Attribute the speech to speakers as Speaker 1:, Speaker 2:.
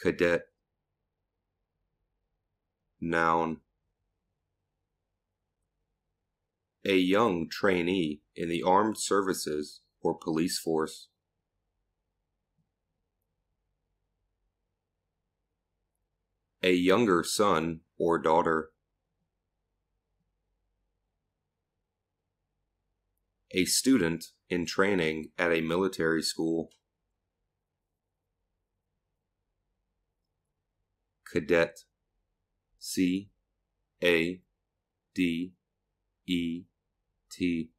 Speaker 1: cadet noun a young trainee in the armed services or police force a younger son or daughter a student in training at a military school cadet C
Speaker 2: A D E T